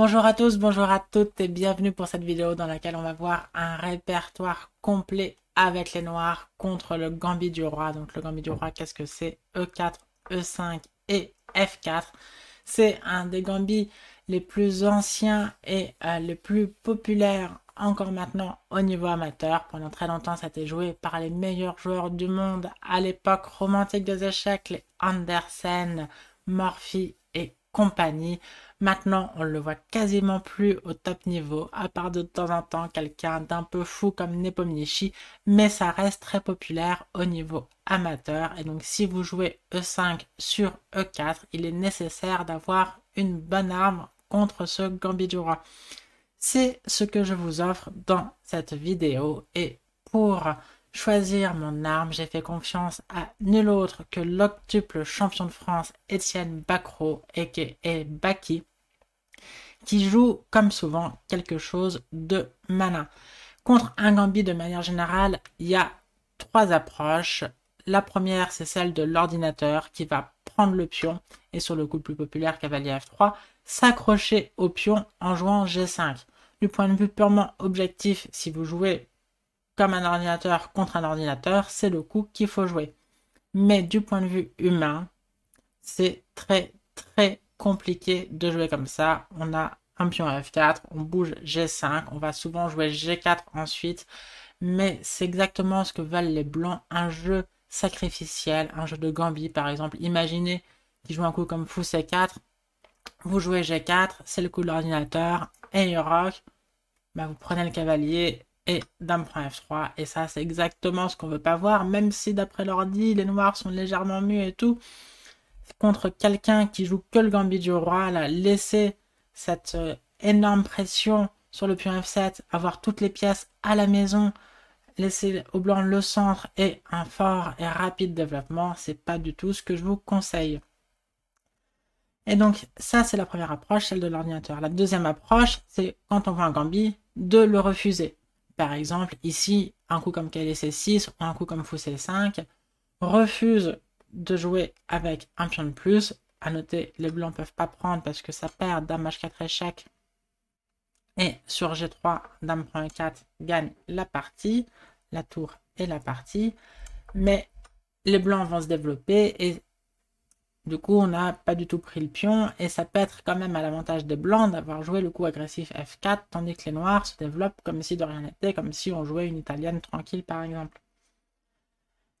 Bonjour à tous, bonjour à toutes et bienvenue pour cette vidéo dans laquelle on va voir un répertoire complet avec les noirs contre le gambit du roi. Donc le gambit du roi, qu'est-ce que c'est E4, E5 et F4. C'est un des gambits les plus anciens et euh, les plus populaires encore maintenant au niveau amateur. Pendant très longtemps, ça a été joué par les meilleurs joueurs du monde à l'époque romantique des échecs, les Andersen, Murphy compagnie. Maintenant, on le voit quasiment plus au top niveau, à part de temps en temps quelqu'un d'un peu fou comme Nepomniachtchi, mais ça reste très populaire au niveau amateur. Et donc, si vous jouez E5 sur E4, il est nécessaire d'avoir une bonne arme contre ce Gambit du Roi. C'est ce que je vous offre dans cette vidéo. Et pour choisir mon arme, j'ai fait confiance à nul autre que l'octuple champion de France Étienne Bacro et Baki, qui joue comme souvent quelque chose de malin. Contre un Gambit de manière générale, il y a trois approches. La première, c'est celle de l'ordinateur qui va prendre le pion et sur le coup le plus populaire, cavalier F3, s'accrocher au pion en jouant G5. Du point de vue purement objectif, si vous jouez comme un ordinateur contre un ordinateur, c'est le coup qu'il faut jouer. Mais du point de vue humain, c'est très très compliqué de jouer comme ça. On a un pion F4, on bouge G5, on va souvent jouer G4 ensuite. Mais c'est exactement ce que valent les blancs, un jeu sacrificiel, un jeu de Gambie par exemple. Imaginez qu'ils joue un coup comme fou C4, vous jouez G4, c'est le coup de l'ordinateur, et il rock, bah, vous prenez le cavalier et f 3 Et ça, c'est exactement ce qu'on veut pas voir, même si d'après l'ordi, les noirs sont légèrement mûs et tout. Contre quelqu'un qui joue que le gambit du roi, là, laisser cette euh, énorme pression sur le pion F7, avoir toutes les pièces à la maison, laisser au blanc le centre et un fort et rapide développement, c'est pas du tout ce que je vous conseille. Et donc ça c'est la première approche, celle de l'ordinateur. La deuxième approche, c'est quand on voit un gambit, de le refuser par exemple, ici, un coup comme Calais C6 ou un coup comme Fou 5 refuse de jouer avec un pion de plus. À noter, les blancs peuvent pas prendre parce que ça perd dame h4 échec. Et sur g3, dame prend 4 gagne la partie, la tour et la partie. Mais les blancs vont se développer et du coup, on n'a pas du tout pris le pion et ça peut être quand même à l'avantage des blancs d'avoir joué le coup agressif F4 tandis que les noirs se développent comme si de rien n'était, comme si on jouait une italienne tranquille par exemple.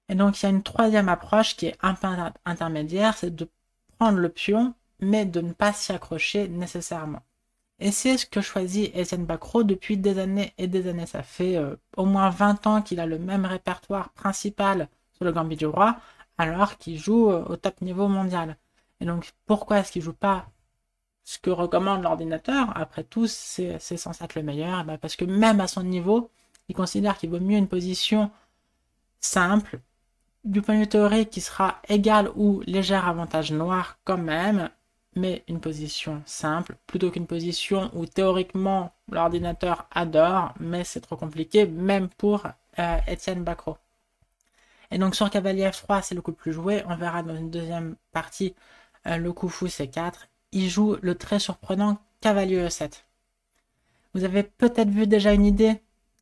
Et donc il y a une troisième approche qui est un peu intermédiaire, c'est de prendre le pion mais de ne pas s'y accrocher nécessairement. Et c'est ce que choisit Etienne Bacro depuis des années et des années. Ça fait euh, au moins 20 ans qu'il a le même répertoire principal sur le Gambit du Roi, alors qu'il joue euh, au top niveau mondial. Et donc, pourquoi est-ce qu'il joue pas ce que recommande l'ordinateur Après tout, c'est censé être le meilleur. Eh ben, parce que même à son niveau, il considère qu'il vaut mieux une position simple, du point de vue théorique, qui sera égale ou légère avantage noir quand même, mais une position simple, plutôt qu'une position où théoriquement l'ordinateur adore, mais c'est trop compliqué, même pour euh, Étienne Bacro. Et donc sur cavalier 3 c'est le coup le plus joué. On verra dans une deuxième partie euh, le coup fou, c 4. Il joue le très surprenant cavalier E7. Vous avez peut-être vu déjà une idée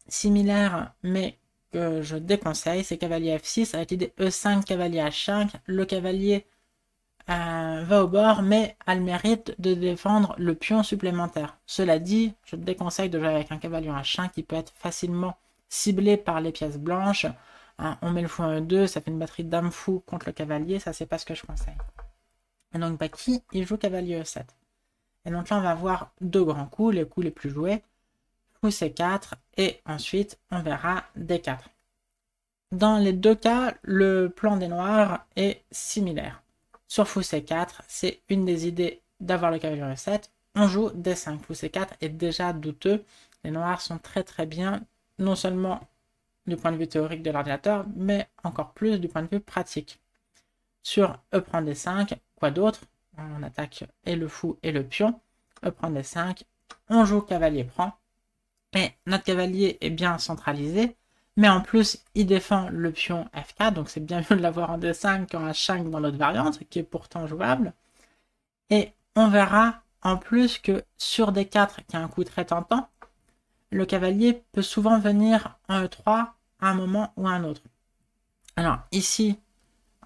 similaire, mais que je déconseille, c'est cavalier F6 avec l'idée E5, cavalier H5. Le cavalier euh, va au bord, mais a le mérite de défendre le pion supplémentaire. Cela dit, je déconseille de jouer avec un cavalier H5 qui peut être facilement ciblé par les pièces blanches Hein, on met le fou e 2, ça fait une batterie d'âme fou contre le cavalier, ça c'est pas ce que je conseille. Et donc Baki, il joue cavalier E7. Et donc là, on va voir deux grands coups, les coups les plus joués. Fou C4, et ensuite, on verra D4. Dans les deux cas, le plan des noirs est similaire. Sur Fou C4, c'est une des idées d'avoir le cavalier E7. On joue D5. Fou C4 est déjà douteux. Les noirs sont très très bien, non seulement du point de vue théorique de l'ordinateur, mais encore plus du point de vue pratique. Sur E prend d 5, quoi d'autre On attaque et le fou et le pion. E prend d 5, on joue cavalier prend. Et notre cavalier est bien centralisé, mais en plus, il défend le pion F4, donc c'est bien mieux de l'avoir en D5 qu'en H5 dans notre variante, qui est pourtant jouable. Et on verra en plus que sur D4, qui a un coup très tentant, le cavalier peut souvent venir en E3 moment ou un autre. Alors ici,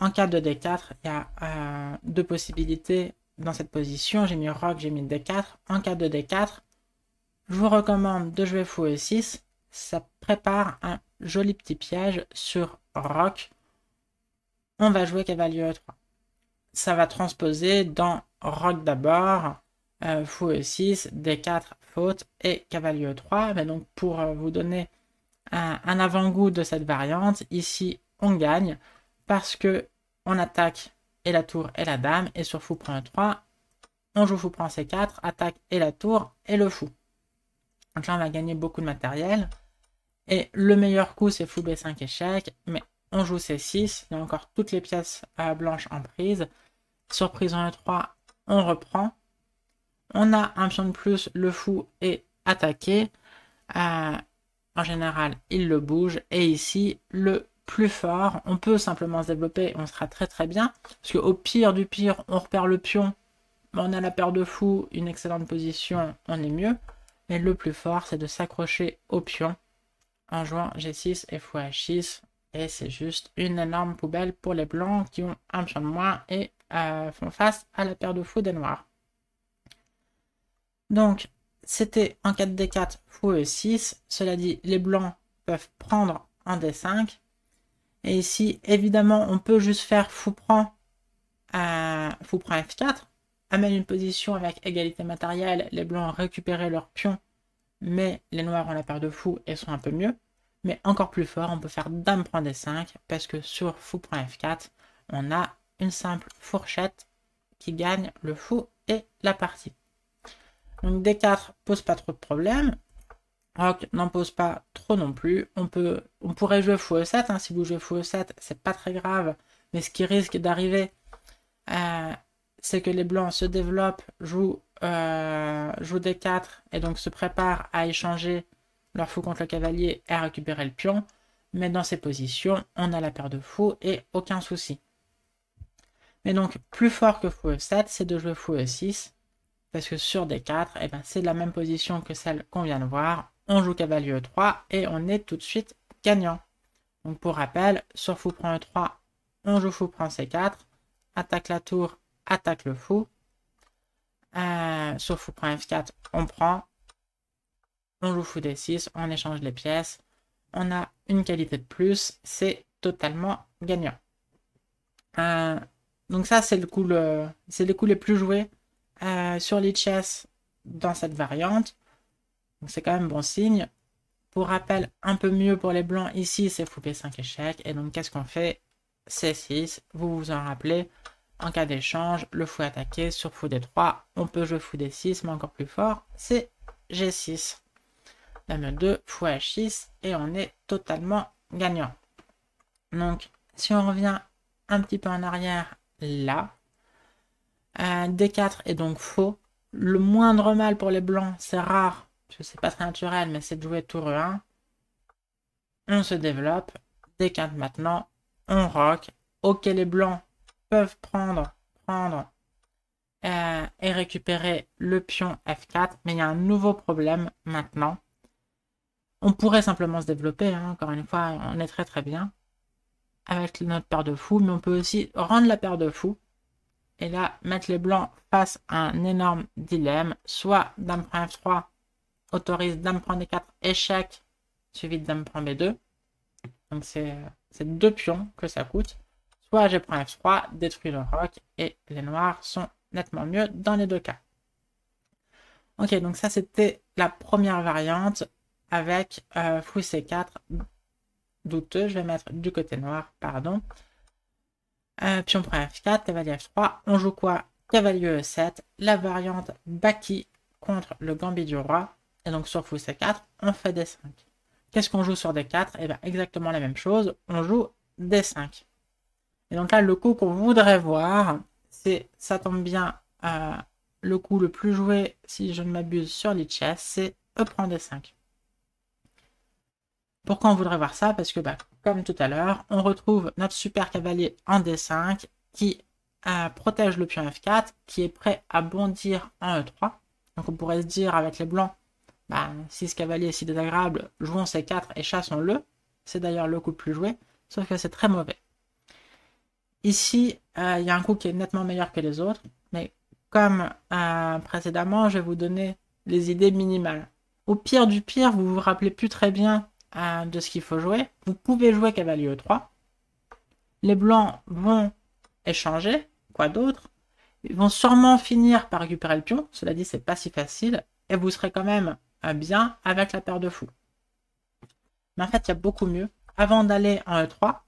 en cas de D4, il y a euh, deux possibilités dans cette position. J'ai mis Rock, j'ai mis D4. En cas de D4, je vous recommande de jouer Fou E6. Ça prépare un joli petit piège sur Rock. On va jouer Cavalier E3. Ça va transposer dans Rock d'abord, Fou E6, D4, faute et Cavalier E3. Mais donc pour euh, vous donner un avant-goût de cette variante. Ici, on gagne parce que on attaque et la tour et la dame. Et sur fou prend 3, on joue fou prend C4, attaque et la tour et le fou. Donc là, on va gagné beaucoup de matériel. Et le meilleur coup, c'est fou B5 échec. Mais on joue C6. Il y a encore toutes les pièces à euh, blanches en prise. Sur en E3, on reprend. On a un pion de plus, le fou est attaqué. Euh, en général, il le bouge. Et ici, le plus fort, on peut simplement se développer, on sera très très bien. Parce au pire du pire, on repère le pion, on a la paire de fous, une excellente position, on est mieux. Mais le plus fort, c'est de s'accrocher au pion en jouant G6 et h 6 Et c'est juste une énorme poubelle pour les blancs qui ont un pion de moins et euh, font face à la paire de fous des noirs. Donc, c'était en 4 D4 e 6. Cela dit, les blancs peuvent prendre un D5. Et ici, évidemment, on peut juste faire fou prend, euh, fou prend F4, amène une position avec égalité matérielle, les blancs ont récupéré leur pion, mais les noirs ont la paire de fou et sont un peu mieux. Mais encore plus fort, on peut faire dame prend D5, parce que sur fou prend F4, on a une simple fourchette qui gagne le fou et la partie. Donc D4 pose pas trop de problème. Rock n'en pose pas trop non plus. On, peut, on pourrait jouer fou 7 e hein. Si vous jouez fou 7 e c'est pas très grave. Mais ce qui risque d'arriver, euh, c'est que les blancs se développent, jouent, euh, D4 et donc se préparent à échanger leur fou contre le cavalier et à récupérer le pion. Mais dans ces positions, on a la paire de fou et aucun souci. Mais donc, plus fort que fou 7 e c'est de jouer fou e 6 parce que sur D4, eh ben, c'est la même position que celle qu'on vient de voir. On joue cavalier E3 et on est tout de suite gagnant. Donc pour rappel, sur fou prend E3, on joue fou prend C4, attaque la tour, attaque le fou. Euh, sur fou prend F4, on prend. On joue fou D6, on échange les pièces. On a une qualité de plus, c'est totalement gagnant. Euh, donc ça, c'est le coup le, c'est les coups les plus joués euh, sur les dans cette variante. c'est quand même bon signe. Pour rappel, un peu mieux pour les blancs, ici c'est fou 5 échec, Et donc qu'est-ce qu'on fait C6, vous vous en rappelez. En cas d'échange, le fou attaqué sur fou D3. On peut jouer fou D6, mais encore plus fort, c'est G6. Dame 2, fou H6, et on est totalement gagnant. Donc, si on revient un petit peu en arrière, là, D4 est donc faux. Le moindre mal pour les blancs, c'est rare, parce que c'est pas très naturel, mais c'est de jouer tour 1. Hein. On se développe. D4 maintenant. On rock. Ok, les blancs peuvent prendre, prendre euh, et récupérer le pion F4, mais il y a un nouveau problème maintenant. On pourrait simplement se développer, hein. encore une fois, on est très très bien avec notre paire de fous, mais on peut aussi rendre la paire de fous et là mettre les blancs face à un énorme dilemme. Soit dame prend F3 autorise dame prend D4 échec suivi de dame prend B2. Donc c'est deux pions que ça coûte. Soit je prends F3 détruit le roc et les noirs sont nettement mieux dans les deux cas. Ok, donc ça c'était la première variante avec euh, fou C4 douteux. Je vais mettre du côté noir, pardon. Euh, puis pion prend F4, cavalier F3. On joue quoi Cavalier E7, la variante Baki contre le gambit du roi. Et donc sur fou C4, on fait D5. Qu'est-ce qu'on joue sur D4 Et eh bien exactement la même chose, on joue D5. Et donc là, le coup qu'on voudrait voir, c'est, ça tombe bien, euh, le coup le plus joué, si je ne m'abuse, sur les c'est E prend D5. Pourquoi on voudrait voir ça Parce que bah, comme tout à l'heure, on retrouve notre super cavalier en D5 qui euh, protège le pion F4 qui est prêt à bondir en E3. Donc on pourrait se dire avec les blancs, bah, si ce cavalier est si désagréable, jouons C4 et chassons-le. C'est d'ailleurs le coup le plus joué, sauf que c'est très mauvais. Ici, euh, il y a un coup qui est nettement meilleur que les autres, mais comme euh, précédemment, je vais vous donner les idées minimales. Au pire du pire, vous vous rappelez plus très bien de ce qu'il faut jouer. Vous pouvez jouer cavalier E3. Les blancs vont échanger, quoi d'autre. Ils vont sûrement finir par récupérer le pion, cela dit c'est pas si facile, et vous serez quand même euh, bien avec la paire de fous. Mais en fait, il y a beaucoup mieux. Avant d'aller en E3,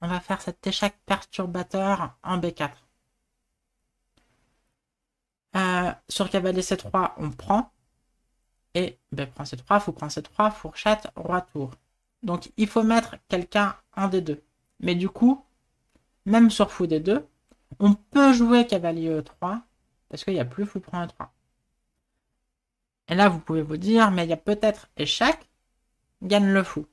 on va faire cet échec perturbateur en B4. Euh, sur cavalier C3, on prend et ben, prends 3 fou, prend cette 3 fourchette, roi, tour. Donc il faut mettre quelqu'un en D2. Mais du coup, même sur fou D2, on peut jouer cavalier E3 parce qu'il n'y a plus fou prend E3. Et là, vous pouvez vous dire, mais il y a peut-être échec, gagne le fou.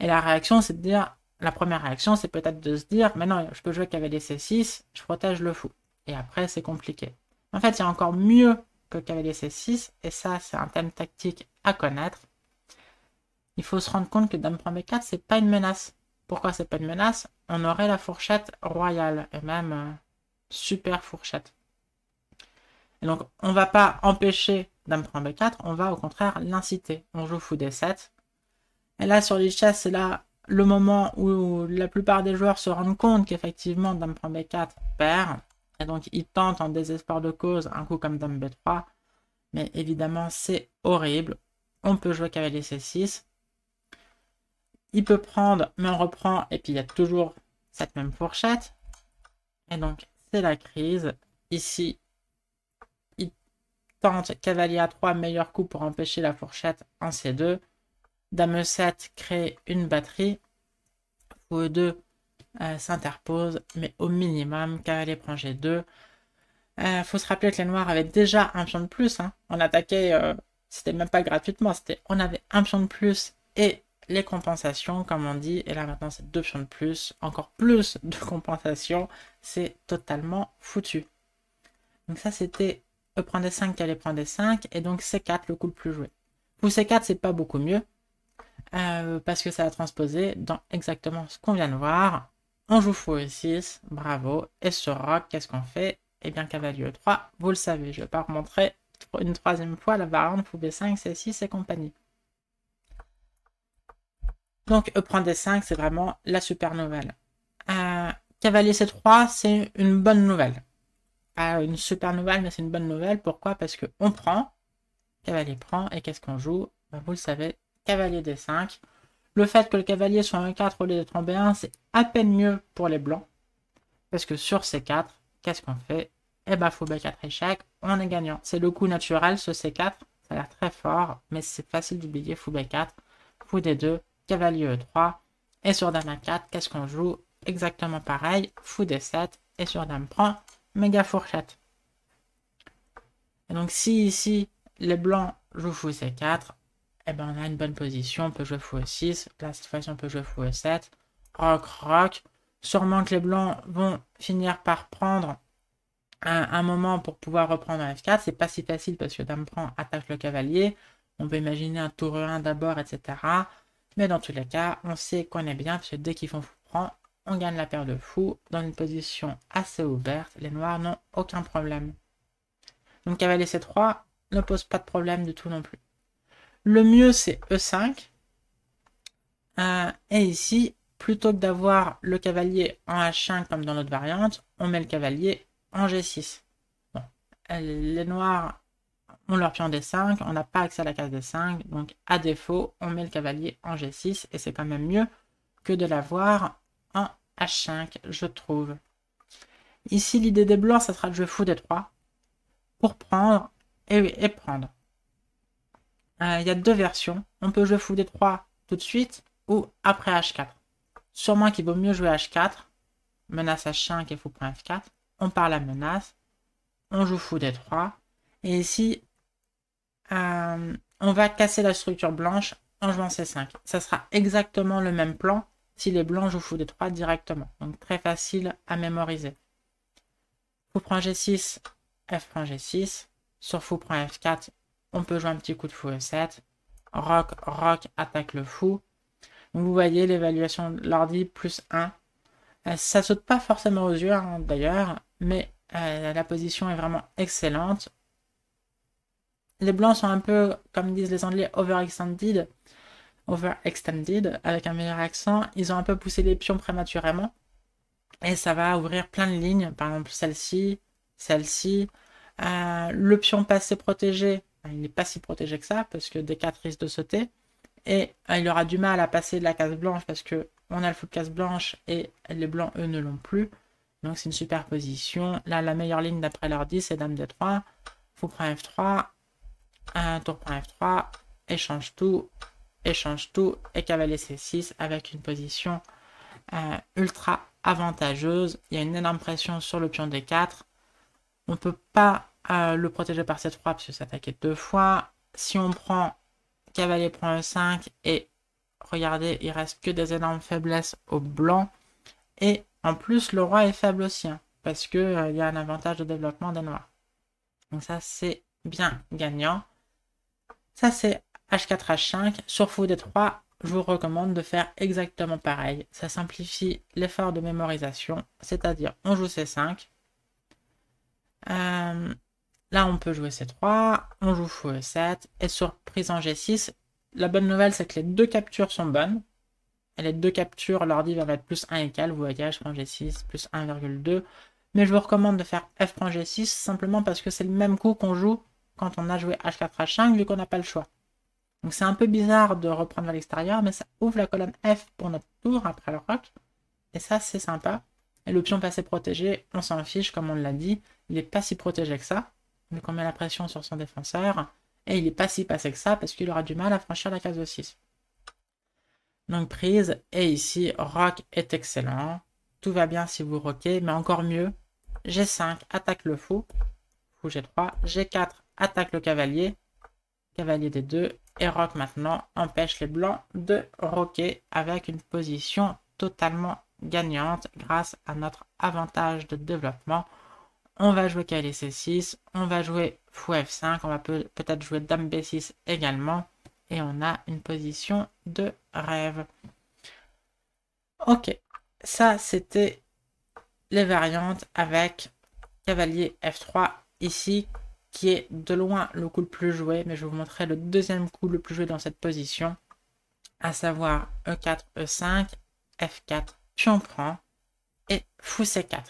Et la réaction, c'est de dire, la première réaction, c'est peut-être de se dire, mais non, je peux jouer cavalier C6, je protège le fou. Et après, c'est compliqué. En fait, il y a encore mieux que cavalier c6. Et ça, c'est un thème tactique à connaître. Il faut se rendre compte que dame prend b4, c'est pas une menace. Pourquoi c'est pas une menace On aurait la fourchette royale et même euh, super fourchette. donc, on va pas empêcher dame prend b4, on va au contraire l'inciter. On joue fou d7. Et là, sur les c'est là le moment où la plupart des joueurs se rendent compte qu'effectivement, dame prend b4 perd. Et donc, il tente en désespoir de cause un coup comme Dame B3. Mais évidemment, c'est horrible. On peut jouer cavalier C6. Il peut prendre, mais on reprend. Et puis, il y a toujours cette même fourchette. Et donc, c'est la crise. Ici, il tente cavalier A3, meilleur coup pour empêcher la fourchette en C2. Dame E7 crée une batterie. Fou E2 euh, s'interpose, mais au minimum, cavalier prend G2. Euh, faut se rappeler que les noirs avaient déjà un pion de plus. Hein. On attaquait, euh, c'était même pas gratuitement, c'était on avait un pion de plus et les compensations, comme on dit. Et là maintenant, c'est deux pions de plus, encore plus de compensations. C'est totalement foutu. Donc ça, c'était E prend des 5, cavalier e prend des 5, et donc C4, le coup le plus joué. Pour C4, c'est pas beaucoup mieux, euh, parce que ça a transposé dans exactement ce qu'on vient de voir on joue fou 6, bravo. Et ce rock, qu'est-ce qu'on fait Eh bien, cavalier e 3, vous le savez, je ne vais pas montrer une troisième fois la variante fou b5, c6 et compagnie. Donc, e prend d5, c'est vraiment la super nouvelle. Euh, cavalier c3, c'est une bonne nouvelle. une super nouvelle, mais c'est une bonne nouvelle. Pourquoi Parce que on prend, cavalier prend, et qu'est-ce qu'on joue ben, Vous le savez, cavalier d5. Le fait que le cavalier soit un 4 au lieu de en B1, c'est à peine mieux pour les blancs. Parce que sur C4, qu'est-ce qu'on fait Eh ben, fou B4 échec, on est gagnant. C'est le coup naturel, ce C4. Ça a l'air très fort, mais c'est facile d'oublier. Fou B4, fou D2, cavalier E3. Et sur dame A4, qu'est-ce qu'on joue Exactement pareil, fou D7. Et sur dame prend, méga fourchette. Et donc, si ici, les blancs jouent fou C4, eh ben, on a une bonne position. On peut jouer fou e 6 Là, cette fois-ci, on peut jouer fou e 7 Rock, rock. Sûrement que les blancs vont finir par prendre un, moment pour pouvoir reprendre un F4. C'est pas si facile parce que dame prend, attaque le cavalier. On peut imaginer un tour 1 d'abord, etc. Mais dans tous les cas, on sait qu'on est bien parce que dès qu'ils font fou prend, on gagne la paire de fous dans une position assez ouverte. Les noirs n'ont aucun problème. Donc cavalier C3 ne pose pas de problème du tout non plus. Le mieux, c'est E5. Euh, et ici, plutôt que d'avoir le cavalier en H5 comme dans notre variante, on met le cavalier en G6. Les noirs ont leur pion D5, on n'a pas accès à la case D5, donc à défaut, on met le cavalier en G6, et c'est quand même mieux que de l'avoir en H5, je trouve. Ici, l'idée des blancs, ça sera de jouer fou D3 pour prendre et, et prendre. Euh, il y a deux versions. On peut jouer fou d3 tout de suite ou après h4. Sûrement qu'il vaut mieux jouer h4. Menace h5 et fou 4 On part la menace. On joue fou d3. Et ici, euh, on va casser la structure blanche en jouant c5. Ça sera exactement le même plan si les blancs jouent fou d3 directement. Donc très facile à mémoriser. Fou prend g6, f prend g6. Sur fou prend f4, on peut jouer un petit coup de fou f 7 Rock, rock, attaque le fou. vous voyez l'évaluation de l'ordi plus 1. Euh, ça saute pas forcément aux yeux hein, d'ailleurs, mais euh, la position est vraiment excellente. Les blancs sont un peu, comme disent les anglais, overextended. Overextended, avec un meilleur accent. Ils ont un peu poussé les pions prématurément. Et ça va ouvrir plein de lignes. Par exemple, celle-ci, celle-ci. Euh, le pion passé protégé ah, il n'est pas si protégé que ça, parce que d 4 risque de sauter. Et ah, il aura du mal à passer de la case blanche, parce que on a le fou de case blanche, et les blancs, eux, ne l'ont plus. Donc c'est une super position. Là, la meilleure ligne d'après leur 10, c'est dame d3, fou prend f3, un tour point f3, échange tout, échange tout, et cavalier c6 avec une position euh, ultra avantageuse. Il y a une énorme pression sur le pion d4. On ne peut pas le protéger par cette parce puisque ça t'inquiète deux fois. Si on prend, cavalier prend un 5, et regardez, il reste que des énormes faiblesses au blanc. Et en plus, le roi est faible aussi, hein, parce qu'il euh, y a un avantage de développement des noirs. Donc ça, c'est bien gagnant. Ça, c'est H4, H5. Sur fou des 3, je vous recommande de faire exactement pareil. Ça simplifie l'effort de mémorisation, c'est-à-dire on joue C5. Euh, Là, on peut jouer C3, on joue fou E7, et sur prise en G6. La bonne nouvelle, c'est que les deux captures sont bonnes. Et les deux captures, l'ordi va être plus 1 égal, vous voyez, H G6, plus 1,2. Mais je vous recommande de faire F prend G6, simplement parce que c'est le même coup qu'on joue quand on a joué H4, H5, vu qu'on n'a pas le choix. Donc c'est un peu bizarre de reprendre vers l'extérieur, mais ça ouvre la colonne F pour notre tour après le rock. Et ça, c'est sympa. Et l'option passer protégé, on s'en fiche, comme on l'a dit. Il n'est pas si protégé que ça on met la pression sur son défenseur. Et il n'est pas si passé que ça parce qu'il aura du mal à franchir la case de 6. Donc prise. Et ici, rock est excellent. Tout va bien si vous roquez, mais encore mieux. G5, attaque le fou. Fou G3. G4, attaque le cavalier. Cavalier D2. Et rock maintenant empêche les blancs de roquer avec une position totalement gagnante grâce à notre avantage de développement on va jouer klc 6 on va jouer Fou F5, on va peut-être jouer Dame B6 également. Et on a une position de rêve. Ok, ça c'était les variantes avec cavalier F3 ici, qui est de loin le coup le plus joué, mais je vais vous montrer le deuxième coup le plus joué dans cette position, à savoir E4, E5, F4, pion prend, et fou C4.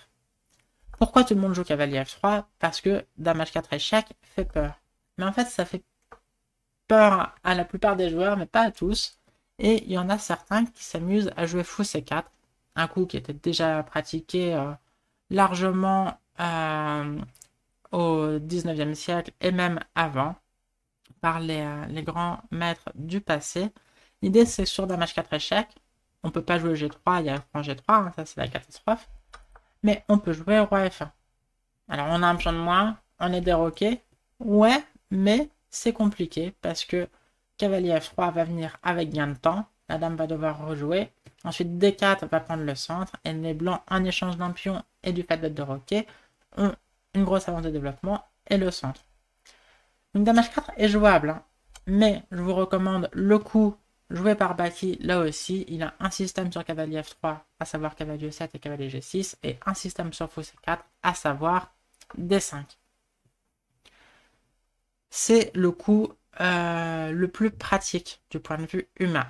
Pourquoi tout le monde joue cavalier f3 Parce que Damage 4 échec fait peur. Mais en fait, ça fait peur à la plupart des joueurs, mais pas à tous. Et il y en a certains qui s'amusent à jouer fou c4, un coup qui était déjà pratiqué euh, largement euh, au 19e siècle et même avant par euh, les, grands maîtres du passé. L'idée, c'est sur Damage 4 échec, on peut pas jouer g3, il y a g3, hein, ça c'est la catastrophe mais on peut jouer roi F1. Alors on a un pion de moins, on est déroqué. Ouais, mais c'est compliqué parce que cavalier F3 va venir avec gain de temps. La dame va devoir rejouer. Ensuite, D4 va prendre le centre. Et les blancs, en échange d'un pion et du fait d'être roquet. ont une grosse avance de développement et le centre. Donc dame H4 est jouable, hein. mais je vous recommande le coup Joué par Baki, là aussi, il a un système sur cavalier F3, à savoir cavalier E7 et cavalier G6, et un système sur fou C4, à savoir D5. C'est le coup euh, le plus pratique du point de vue humain.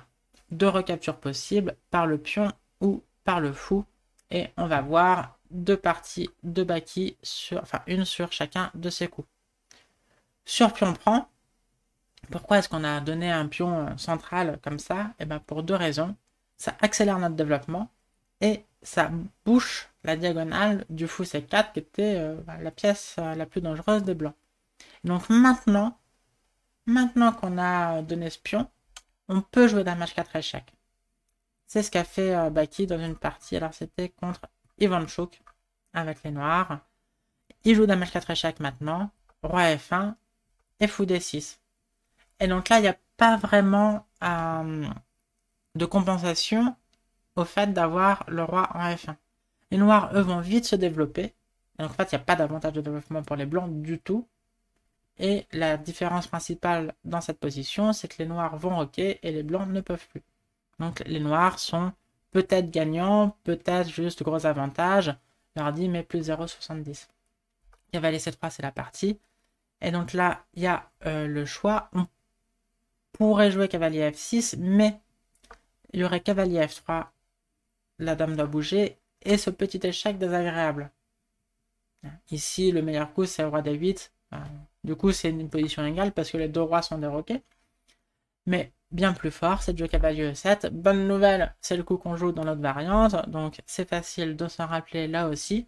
Deux recaptures possibles par le pion ou par le fou, et on va voir deux parties de Baki, sur, enfin une sur chacun de ces coups. Sur pion prend, pourquoi est-ce qu'on a donné un pion central comme ça Eh bien, pour deux raisons. Ça accélère notre développement et ça bouche la diagonale du fou C4 qui était euh, ben, la pièce euh, la plus dangereuse des blancs. Donc maintenant, maintenant qu'on a euh, donné ce pion, on peut jouer Dame H4 échec. C'est ce qu'a fait Baki dans une partie, alors c'était contre Ivanchuk avec les noirs. Il joue Dame H4 échec maintenant, Roi F1 et Fou D6. Et donc là, il n'y a pas vraiment euh, de compensation au fait d'avoir le roi en F1. Les noirs, eux, vont vite se développer. donc en fait, il n'y a pas d'avantage de développement pour les blancs du tout. Et la différence principale dans cette position, c'est que les noirs vont ok et les blancs ne peuvent plus. Donc les noirs sont peut-être gagnants, peut-être juste gros avantage. Leur dit mais plus 0,70. Cavalier C3, c'est la partie. Et donc là, il y a euh, le choix pourrait jouer cavalier f6, mais il y aurait cavalier f3, la dame doit bouger, et ce petit échec désagréable. Ici, le meilleur coup, c'est roi d8. Du coup, c'est une position égale parce que les deux rois sont déroqués. Mais bien plus fort, c'est de jouer cavalier e7. Bonne nouvelle, c'est le coup qu'on joue dans notre variante, donc c'est facile de s'en rappeler là aussi.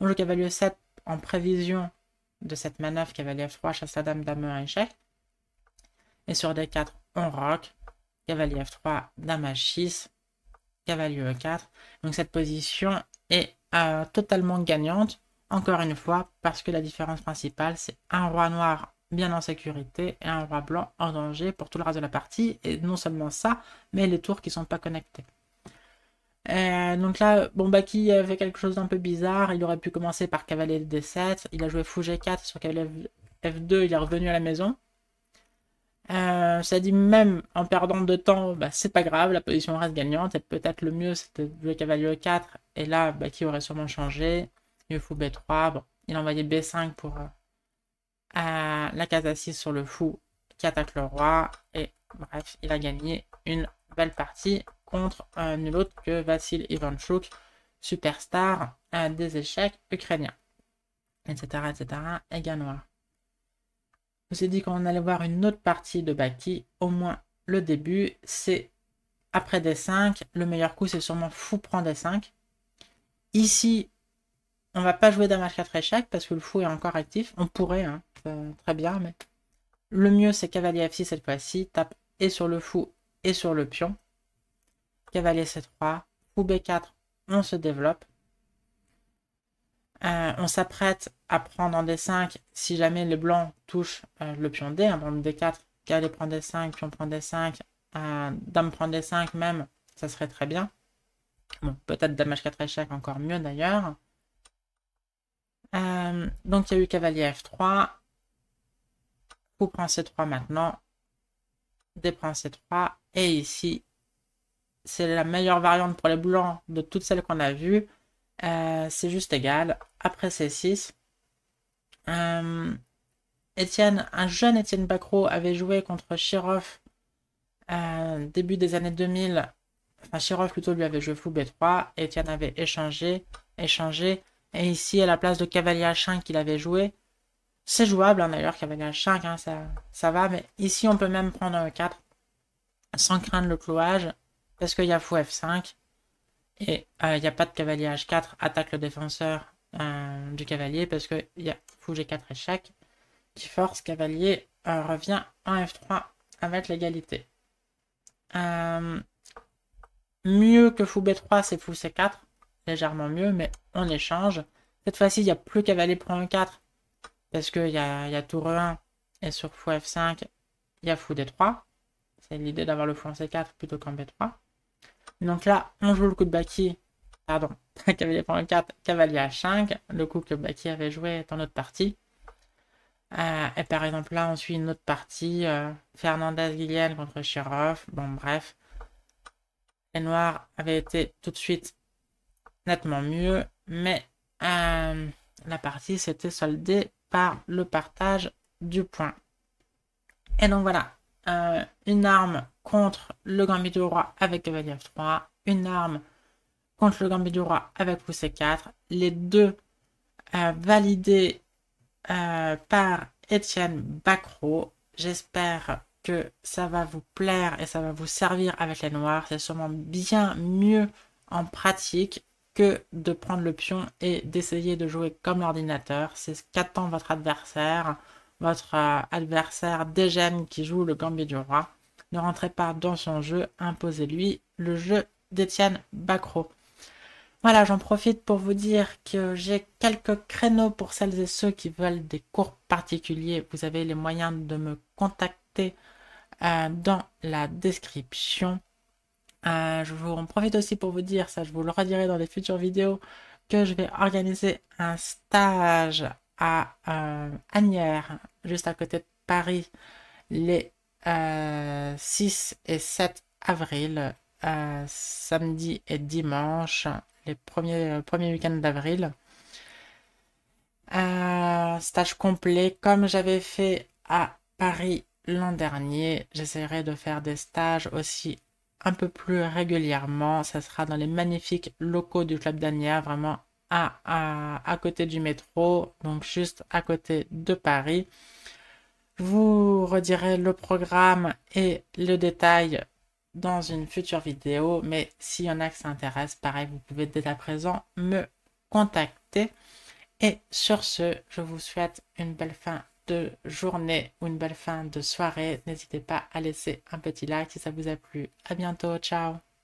On joue cavalier e7 en prévision de cette manœuvre cavalier f3, chasse la dame, dame, un échec. Et sur D4, on rock. Cavalier F3, Dame H6, Cavalier E4. Donc cette position est euh, totalement gagnante. Encore une fois, parce que la différence principale, c'est un roi noir bien en sécurité et un roi blanc en danger pour tout le reste de la partie. Et non seulement ça, mais les tours qui sont pas connectés. Euh, donc là, bon, Baki fait quelque chose d'un peu bizarre. Il aurait pu commencer par cavalier D7. Il a joué fou G4 sur cavalier F2. Il est revenu à la maison. Euh, ça dit même en perdant de temps, bah, c'est pas grave, la position reste gagnante. Et peut-être le mieux, c'était le cavalier E4. Et là, bah, qui aurait sûrement changé Il fou B3. Bon, il envoyé B5 pour euh, la case assise sur le fou qui attaque le roi. Et bref, il a gagné une belle partie contre nul autre que Vassil Ivanchuk, superstar euh, des échecs ukrainiens. Etc. etc. et noir. On s'est dit qu'on allait voir une autre partie de Baki, au moins le début. C'est après D5. Le meilleur coup, c'est sûrement fou prend D5. Ici, on va pas jouer damage 4 échec, parce que le fou est encore actif. On pourrait, hein, euh, très bien, mais le mieux c'est cavalier F6 cette fois-ci. Tape et sur le fou et sur le pion. Cavalier C3, fou B4, on se développe. Euh, on s'apprête à prendre en D5 si jamais les blancs touchent euh, le pion D, un D4, Galet prend D5, pion prend D5, euh, dame prend D5 même, ça serait très bien. Bon, peut-être dame H4 échec encore mieux d'ailleurs. Euh, donc il y a eu cavalier F3, coup prend C3 maintenant, D prend C3, et ici, c'est la meilleure variante pour les blancs de toutes celles qu'on a vues. c'est juste égal. Après C6, euh, un jeune Étienne Bacro avait joué contre Shirov euh, début des années 2000. Enfin, Shirov plutôt lui avait joué fou B3. Etienne avait échangé, échangé. Et ici, à la place de cavalier h 5 qu'il avait joué, c'est jouable hein, d'ailleurs, cavalier H5, hein, ça, va. Mais ici, on peut même prendre E4 sans craindre le clouage parce qu'il y a fou F5 et euh, il n'y a pas de cavalier H4, attaque le défenseur euh, du cavalier parce qu'il y a fou g4 échec qui force cavalier euh, revient en f3 avec l'égalité. Euh, mieux que fou b3 c'est fou c4, légèrement mieux mais on échange. Cette fois-ci il n'y a plus cavalier pour e4 parce qu'il y a, y a tour e1 et sur fou f5 il y a fou d3. C'est l'idée d'avoir le fou en c4 plutôt qu'en b3. Donc là on joue le coup de baki pardon, cavalier prend une cavalier h 5, le coup que Baki avait joué dans notre partie. Euh, et par exemple, là, on suit une autre partie, euh, Fernandez-Guillen contre Shirov. bon, bref. Les Noirs avaient été tout de suite nettement mieux, mais euh, la partie s'était soldée par le partage du point. Et donc voilà, une arme contre le Grand du Roi avec Cavalier F3, une arme contre le gambit du roi avec vous, c4. Les deux euh, validés euh, par Étienne Bacro. J'espère que ça va vous plaire et ça va vous servir avec les noirs. C'est sûrement bien mieux en pratique que de prendre le pion et d'essayer de jouer comme l'ordinateur. C'est ce qu'attend votre adversaire, votre euh, adversaire Dégène qui joue le gambit du roi. Ne rentrez pas dans son jeu, imposez-lui le jeu d'Étienne Bacro. Voilà, j'en profite pour vous dire que j'ai quelques créneaux pour celles et ceux qui veulent des cours particuliers. Vous avez les moyens de me contacter euh, dans la description. Euh, je vous en profite aussi pour vous dire, ça je vous le redirai dans les futures vidéos, que je vais organiser un stage à euh, Agnières, juste à côté de Paris, les 6 et 7 avril. samedi et dimanche les euh, premiers, week-ends d'avril. Euh, stage complet, comme j'avais fait à Paris l'an dernier, j'essaierai de faire des stages aussi un peu plus régulièrement. Ça sera dans les magnifiques locaux du club d'Ania, vraiment à, à, côté du métro, donc juste à côté de Paris. Je vous redirai le programme et le détail dans une future vidéo. Mais s'il y en a qui s'intéressent, pareil, vous pouvez dès à présent me contacter. Et sur ce, je vous souhaite une belle fin de journée ou une belle fin de soirée. N'hésitez pas à laisser un petit like si ça vous a plu. À bientôt, ciao